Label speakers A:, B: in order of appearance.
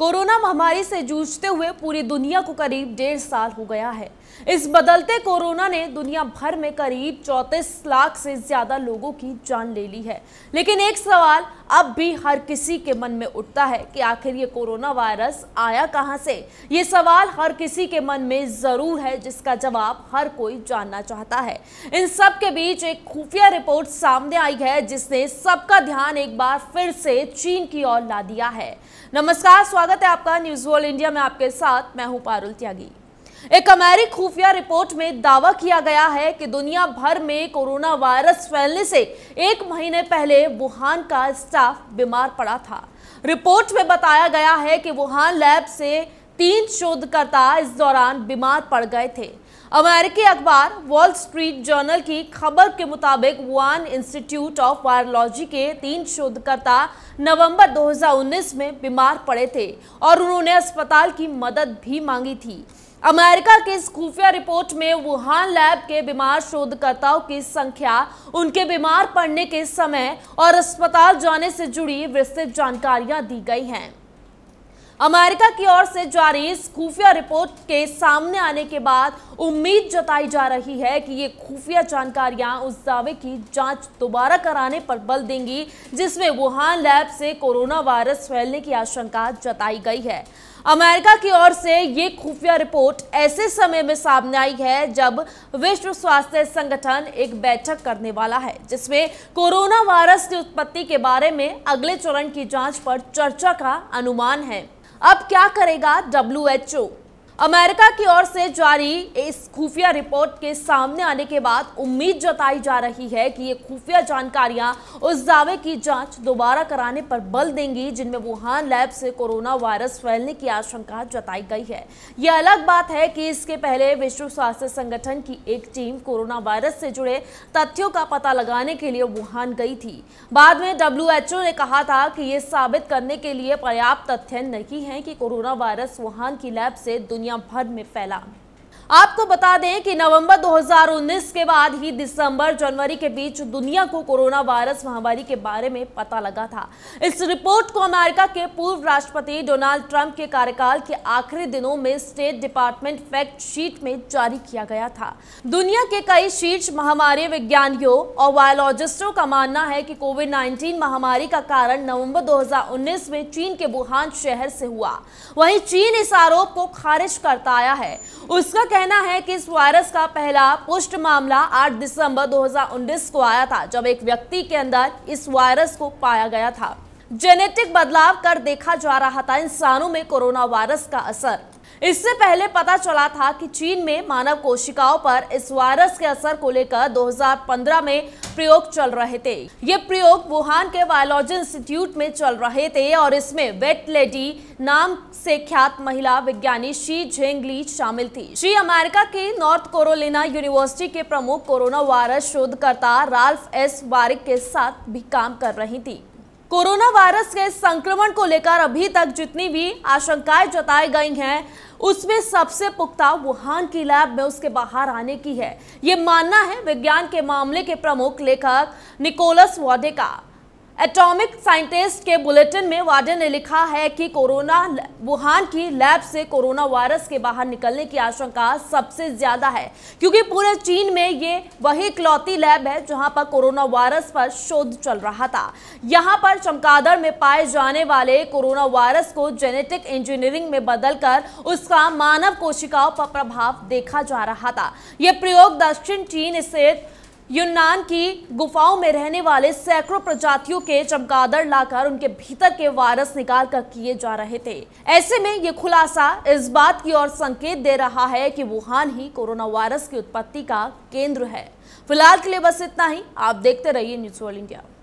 A: corona महामारी से जूझते हुए पूरी दुनिया को करीब डेढ़ साल हो गया है इस बदलते कोरोना ने दुनिया भर में करीब चौतीस लाख से ज्यादा लोगों की जान ले ली है लेकिन एक सवाल अब भी हर किसी के मन में उठता है कि आखिर ये कोरोना वायरस आया कहाँ से ये सवाल हर किसी के मन में ज़रूर है जिसका जवाब हर कोई जानना चाहता है इन सब के बीच एक खुफिया रिपोर्ट सामने आई है जिसने सबका ध्यान एक बार फिर से चीन की ओर ला दिया है नमस्कार स्वागत है आपका न्यूज वर्ल्ड इंडिया में आपके साथ मैं हूँ पारुल त्यागी एक अमेरिकी खुफिया रिपोर्ट में दावा किया गया है कि दुनिया भर में कोरोना वायरस फैलने से एक महीने पहले वुहान का स्टाफ बीमार पड़ा था रिपोर्ट में बताया गया है कि वुहान लैब से तीन शोधकर्ता इस दौरान बीमार पड़ गए थे अमेरिकी अखबार वॉल स्ट्रीट जर्नल की खबर के मुताबिक वुहान इंस्टीट्यूट ऑफ वायरोलॉजी के तीन शोधकर्ता नवंबर 2019 में बीमार पड़े थे और उन्होंने अस्पताल की मदद भी मांगी थी अमेरिका की इस खुफिया रिपोर्ट में वुहान लैब के बीमार शोधकर्ताओं की संख्या उनके बीमार पड़ने के समय और अस्पताल जाने से जुड़ी विस्तृत जानकारियां दी गई हैं अमेरिका की ओर से जारी इस खुफिया रिपोर्ट के सामने आने के बाद उम्मीद जताई जा रही है कि ये खुफिया जानकारियां उस दावे की जांच दोबारा कराने पर बल देंगी जिसमें वुहान लैब से कोरोना वायरस फैलने की आशंका जताई गई है अमेरिका की ओर से ये खुफिया रिपोर्ट ऐसे समय में सामने आई है जब विश्व स्वास्थ्य संगठन एक बैठक करने वाला है जिसमें कोरोना वायरस की उत्पत्ति के बारे में अगले चरण की जांच पर चर्चा का अनुमान है अब क्या करेगा डब्ल्यू अमेरिका की ओर से जारी इस खुफिया रिपोर्ट के सामने आने के बाद उम्मीद जताई जा रही है कि ये खुफिया जानकारियां उस दावे की जांच दोबारा कराने पर बल देंगी जिनमें वुहान लैब से कोरोना वायरस फैलने की आशंका जताई गई है ये अलग बात है कि इसके पहले विश्व स्वास्थ्य संगठन की एक टीम कोरोना वायरस से जुड़े तथ्यों का पता लगाने के लिए वुहान गई थी बाद में डब्ल्यू ने कहा था कि ये साबित करने के लिए पर्याप्त तथ्य नहीं है कि कोरोना वायरस वुहान की लैब से दुनिया दुनिया भर में फैला आपको बता दें कि नवंबर 2019 के बाद ही दिसंबर जनवरी के बीच दुनिया को कोरोना वायरस महामारी के बारे में पता लगा था इस रिपोर्ट को अमेरिका के पूर्व राष्ट्रपति डोनाल्ड ट्रंप के कार्यकाल के आखिरी दिनों में स्टेट डिपार्टमेंट फैक्ट शीट में जारी किया गया था दुनिया के कई शीर्ष महामारी विज्ञानियों और वायोलॉजिस्टों का मानना है कि कोविड नाइन्टीन महामारी का कारण नवम्बर दो में चीन के वुहान शहर से हुआ वही चीन इस आरोप को खारिज करता आया है उसका कहना है कि इस वायरस का पहला पुष्ट मामला 8 दिसंबर 2019 को आया था जब एक व्यक्ति के अंदर इस वायरस को पाया गया था जेनेटिक बदलाव कर देखा जा रहा था इंसानों में कोरोना वायरस का असर इससे पहले पता चला था कि चीन में मानव कोशिकाओं पर इस वायरस के असर को लेकर 2015 में प्रयोग चल रहे थे ये प्रयोग वुहान के बायोलॉजी इंस्टीट्यूट में चल रहे थे और इसमें वेट लेडी नाम से ख्यात महिला विज्ञानी शी झेंगली शामिल थी शी अमेरिका के नॉर्थ कोरोलिना यूनिवर्सिटी के प्रमुख कोरोना वायरस शोधकर्ता राल्फ एस वारिक के साथ भी काम कर रही थी कोरोना वायरस के संक्रमण को लेकर अभी तक जितनी भी आशंकाएं जताई गई हैं उसमें सबसे पुख्ता वुहान की लैब में उसके बाहर आने की है ये मानना है विज्ञान के मामले के प्रमुख लेखक निकोलस वॉडे का एटॉमिक साइंटिस्ट के बुलेटिन में वाडे ने लिखा है कि कोरोना वुहान की लैब से कोरोना वायरस के बाहर निकलने की आशंका सबसे ज्यादा है क्योंकि पूरे चीन में ये वही इकलौती लैब है जहां पर कोरोना वायरस पर शोध चल रहा था यहां पर चमकादड़ में पाए जाने वाले कोरोना वायरस को जेनेटिक इंजीनियरिंग में बदलकर उसका मानव कोशिकाओं पर प्रभाव देखा जा रहा था यह प्रयोग दक्षिण चीन स्थित यूनान की गुफाओं में रहने वाले सैकड़ों प्रजातियों के चमगादड़ लाकर उनके भीतर के वायरस निकाल कर किए जा रहे थे ऐसे में ये खुलासा इस बात की ओर संकेत दे रहा है कि वुहान ही कोरोना वायरस की उत्पत्ति का केंद्र है फिलहाल के लिए बस इतना ही आप देखते रहिए न्यूज वर्ल्ड इंडिया